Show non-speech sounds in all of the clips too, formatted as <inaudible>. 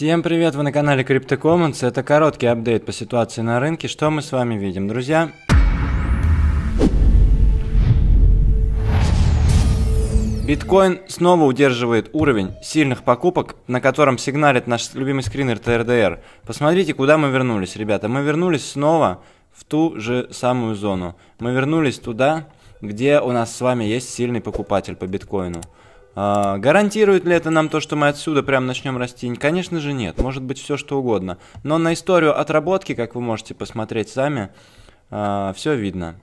Всем привет, вы на канале CryptoCommons, это короткий апдейт по ситуации на рынке, что мы с вами видим, друзья. Биткоин снова удерживает уровень сильных покупок, на котором сигналит наш любимый скринер ТРДР. Посмотрите, куда мы вернулись, ребята. Мы вернулись снова в ту же самую зону. Мы вернулись туда, где у нас с вами есть сильный покупатель по биткоину. А, гарантирует ли это нам то, что мы отсюда прям начнем расти? Конечно же нет, может быть все что угодно. Но на историю отработки, как вы можете посмотреть сами, а, все видно.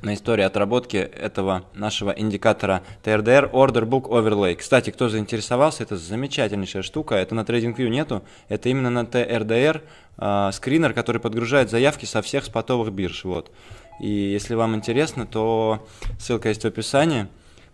На истории отработки этого нашего индикатора TRDR Order Book Overlay. Кстати, кто заинтересовался, это замечательнейшая штука. Это на TradingView нету, это именно на TRDR э, а, скринер, который подгружает заявки со всех спотовых бирж. Вот. И если вам интересно, то ссылка есть в описании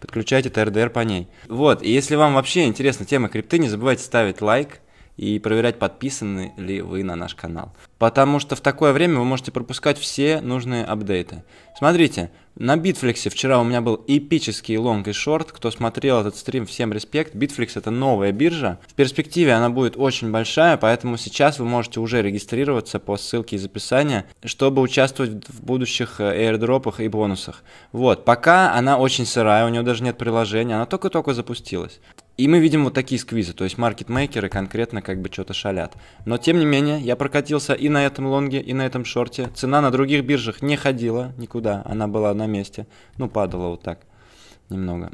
подключайте ТРДР по ней. Вот, и если вам вообще интересна тема крипты, не забывайте ставить лайк, и проверять, подписаны ли вы на наш канал. Потому что в такое время вы можете пропускать все нужные апдейты. Смотрите, на Битфликсе вчера у меня был эпический лонг и шорт. Кто смотрел этот стрим, всем респект. Битфликс это новая биржа. В перспективе она будет очень большая, поэтому сейчас вы можете уже регистрироваться по ссылке из описания, чтобы участвовать в будущих э, аирдропах и бонусах. Вот, пока она очень сырая, у нее даже нет приложения, она только-только запустилась. И мы видим вот такие сквизы, то есть маркетмейкеры конкретно как бы что-то шалят. Но тем не менее, я прокатился и на этом лонге, и на этом шорте. Цена на других биржах не ходила никуда, она была на месте. Ну, падала вот так немного.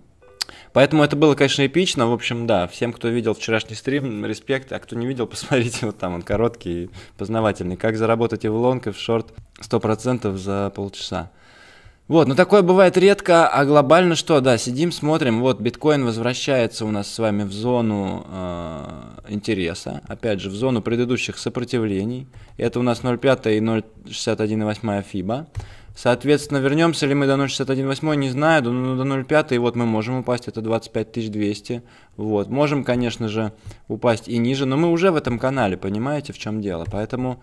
Поэтому это было, конечно, эпично. В общем, да, всем, кто видел вчерашний стрим, <laughs> респект. А кто не видел, <laughs> посмотрите, вот там он короткий и познавательный. Как заработать и в лонг, и в шорт 100% за полчаса. Вот, но такое бывает редко, а глобально что, да, сидим, смотрим, вот биткоин возвращается у нас с вами в зону э, интереса, опять же, в зону предыдущих сопротивлений, это у нас 0,5 и 0,61,8 FIBA, соответственно, вернемся ли мы до 0,61,8, не знаю, до, до 0,5, вот мы можем упасть, это 25 25200, вот, можем, конечно же, упасть и ниже, но мы уже в этом канале, понимаете, в чем дело, поэтому...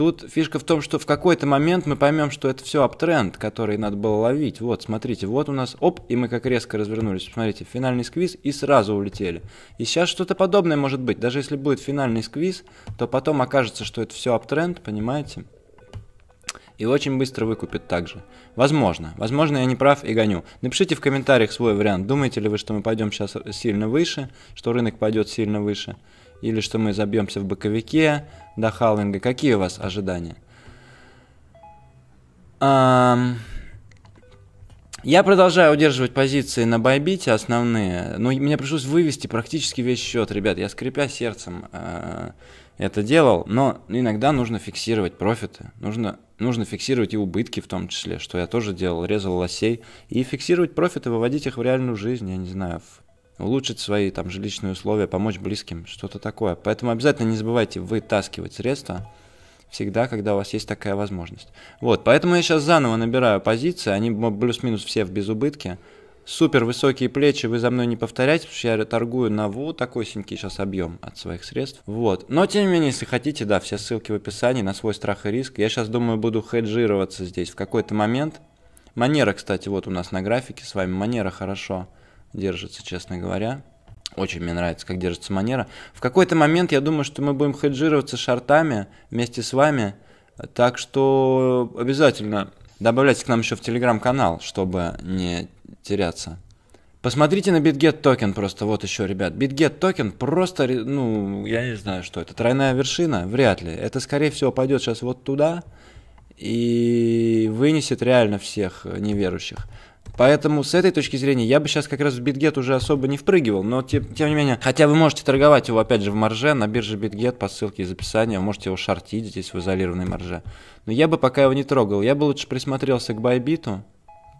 Тут фишка в том, что в какой-то момент мы поймем, что это все аптренд, который надо было ловить. Вот, смотрите, вот у нас оп, и мы как резко развернулись. Смотрите, финальный сквиз и сразу улетели. И сейчас что-то подобное может быть. Даже если будет финальный сквиз, то потом окажется, что это все аптренд, понимаете? и очень быстро выкупит также. Возможно. Возможно, я не прав и гоню. Напишите в комментариях свой вариант. Думаете ли вы, что мы пойдем сейчас сильно выше, что рынок пойдет сильно выше? или что мы забьемся в боковике до халвинга. Какие у вас ожидания? Um, я продолжаю удерживать позиции на байбите основные, но ну, мне пришлось вывести практически весь счет, ребят. Я скрипя сердцем э, это делал, но иногда нужно фиксировать профиты, нужно, нужно фиксировать и убытки в том числе, что я тоже делал, резал лосей, и фиксировать профиты, выводить их в реальную жизнь, я не знаю, в улучшить свои там жилищные условия, помочь близким, что-то такое. Поэтому обязательно не забывайте вытаскивать средства всегда, когда у вас есть такая возможность. Вот, поэтому я сейчас заново набираю позиции, они плюс-минус все в безубытке. Супер высокие плечи вы за мной не повторяйте, потому что я торгую на вот такой синький сейчас объем от своих средств. Вот. Но тем не менее, если хотите, да, все ссылки в описании на свой страх и риск. Я сейчас думаю, буду хеджироваться здесь в какой-то момент. Манера, кстати, вот у нас на графике с вами, манера хорошо держится, честно говоря. Очень мне нравится, как держится манера. В какой-то момент я думаю, что мы будем хеджироваться шартами вместе с вами. Так что обязательно добавляйте к нам еще в телеграм-канал, чтобы не теряться. Посмотрите на BitGet токен просто, вот еще, ребят. BitGet токен просто, ну, я не знаю, что это. Тройная вершина? Вряд ли. Это, скорее всего, пойдет сейчас вот туда и вынесет реально всех неверующих. Поэтому с этой точки зрения я бы сейчас как раз в битгет уже особо не впрыгивал, но тем, тем не менее, хотя вы можете торговать его опять же в марже на бирже битгет по ссылке из описания, вы можете его шортить здесь в изолированной марже. Но я бы пока его не трогал, я бы лучше присмотрелся к Байбиту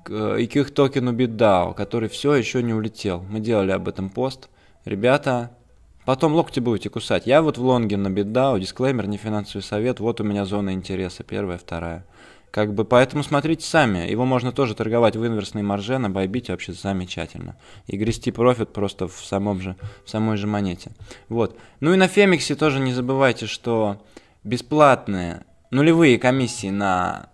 э, и к их токену BitDAO, который все еще не улетел. Мы делали об этом пост. Ребята, Потом локти будете кусать. Я вот в лонге на беддау, дисклеймер, не финансовый совет. Вот у меня зона интереса, первая, вторая. Как бы, поэтому смотрите сами. Его можно тоже торговать в инверсной марже на Bybit вообще замечательно. И грести профит просто в, самом же, в самой же монете. Вот. Ну и на Фемиксе тоже не забывайте, что бесплатные нулевые комиссии на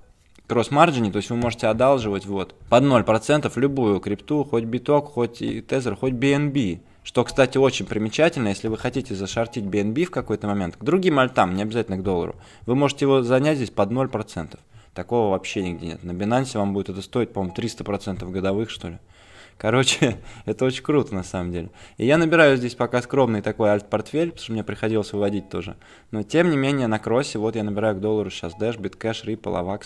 кросс-марджине, то есть вы можете одалживать вот под 0% любую крипту, хоть биток, хоть и тезер, хоть BNB. Что, кстати, очень примечательно, если вы хотите зашортить BNB в какой-то момент, к другим альтам, не обязательно к доллару, вы можете его занять здесь под 0%. Такого вообще нигде нет. На Binance вам будет это стоить, по-моему, 300% годовых, что ли. Короче, <laughs> это очень круто на самом деле. И я набираю здесь пока скромный такой альт-портфель, потому что мне приходилось выводить тоже. Но тем не менее на кроссе, вот я набираю к доллару сейчас Dash, Bitcash, Ripple, Avax,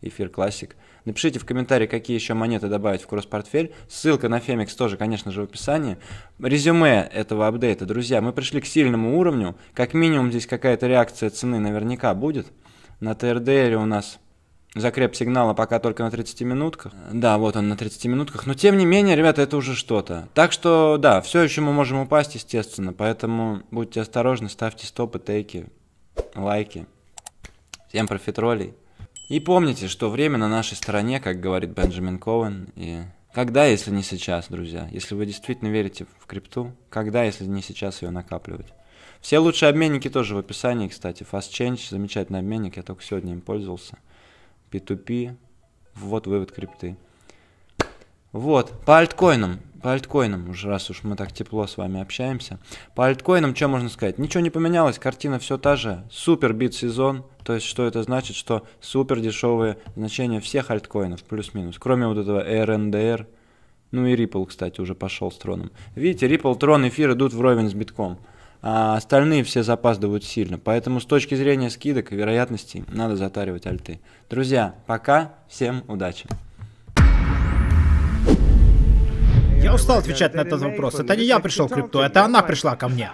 Эфир Classic. Напишите в комментарии, какие еще монеты добавить в кросс-портфель. Ссылка на Фемикс тоже, конечно же, в описании. Резюме этого апдейта, друзья, мы пришли к сильному уровню. Как минимум здесь какая-то реакция цены наверняка будет. На ТРДР у нас Закреп сигнала пока только на 30 минутках. Да, вот он на 30 минутках. Но тем не менее, ребята, это уже что-то. Так что, да, все еще мы можем упасть, естественно. Поэтому будьте осторожны, ставьте стопы, тейки, лайки. Всем профитролей. И помните, что время на нашей стороне, как говорит Бенджамин Коуэн. И когда, если не сейчас, друзья? Если вы действительно верите в крипту, когда, если не сейчас ее накапливать? Все лучшие обменники тоже в описании, кстати. Fast Change замечательный обменник, я только сегодня им пользовался. P2P, вот вывод крипты. Вот, по альткоинам, по альткоинам, уж раз уж мы так тепло с вами общаемся. По альткоинам что можно сказать? Ничего не поменялось, картина все та же. Супер бит сезон, то есть что это значит, что супер дешевые значения всех альткоинов, плюс-минус, кроме вот этого RNDR, ну и Ripple, кстати, уже пошел с троном. Видите, Ripple, трон, эфир идут вровень с битком а остальные все запаздывают сильно. Поэтому с точки зрения скидок и вероятностей надо затаривать альты. Друзья, пока, всем удачи! Я устал отвечать на этот вопрос. Это не я пришел к крипту, это она пришла ко мне.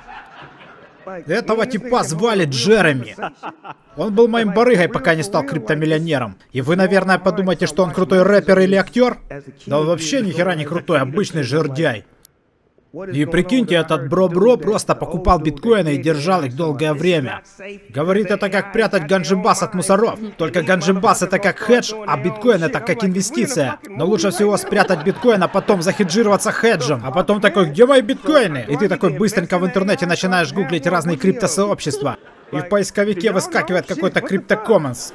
Этого типа звали Джереми. Он был моим барыгой, пока не стал криптомиллионером. И вы, наверное, подумаете, что он крутой рэпер или актер? Да он вообще ни хера не крутой, обычный жердяй. И прикиньте, этот бро-бро просто покупал биткоины и держал их долгое время. Говорит, это как прятать ганджибас от мусоров. Только ганджибас это как хедж, а биткоин это как инвестиция. Но лучше всего спрятать биткоин, а потом захеджироваться хеджем. А потом такой, где мои биткоины? И ты такой быстренько в интернете начинаешь гуглить разные криптосообщества. И в поисковике выскакивает какой-то криптокоммонс.